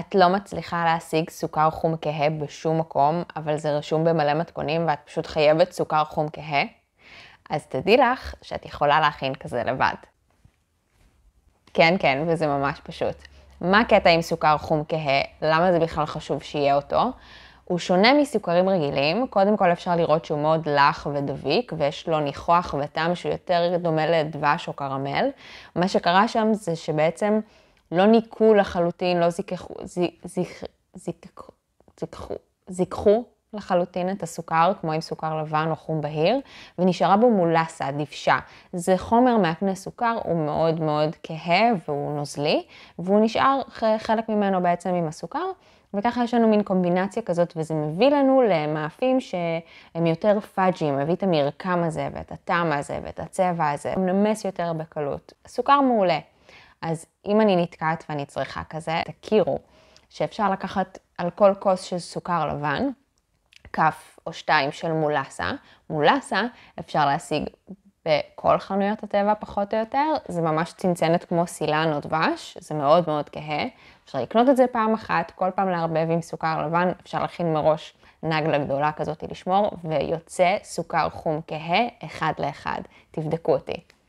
את לא מצליחה להשיג סוכר חום כהה בשום מקום, אבל זה רשום במלא מתכונים ואת פשוט חייבת סוכר חום כהה, אז תדעי לך שאת יכולה להכין כזה לבד. כן, כן, וזה ממש פשוט. מה הקטע עם סוכר חום כהה? למה זה בכלל חשוב שיהיה אותו? הוא שונה מסוכרים רגילים, קודם כל אפשר לראות שהוא מאוד לח ודביק, ויש לו ניחוח וטעם שהוא יותר דומה לדבש או קרמל. מה שקרה שם זה שבעצם לא ניקו לחלוטין, לא זיככו, זיככו, זיככו, זיככו לחלוטין את הסוכר, כמו עם סוכר לבן או חום בהיר, ונשארה בו מולסה, דבשה. זה חומר מהפני סוכר, הוא מאוד מאוד כהה והוא נוזלי, והוא נשאר חלק ממנו בעצם עם הסוכר, וככה יש לנו מין קומבינציה כזאת, וזה מביא לנו למאפים שהם יותר פאג'ים, מביא את המרקם הזה, ואת הטעם הזה, ואת הצבע הזה, הוא נמס יותר בקלות. סוכר מעולה. אז אם אני נתקעת ואני צריכה כזה, תכירו שאפשר לקחת על כל כוס של סוכר לבן, כף או שתיים של מולסה. מולסה אפשר להשיג בכל חנויות הטבע פחות או יותר, זה ממש צנצנת כמו סילן או דבש, זה מאוד מאוד כהה. אפשר לקנות את זה פעם אחת, כל פעם לערבב עם סוכר לבן, אפשר להכין מראש נגלה גדולה כזאת לשמור, ויוצא סוכר חום כהה אחד לאחד. תבדקו אותי.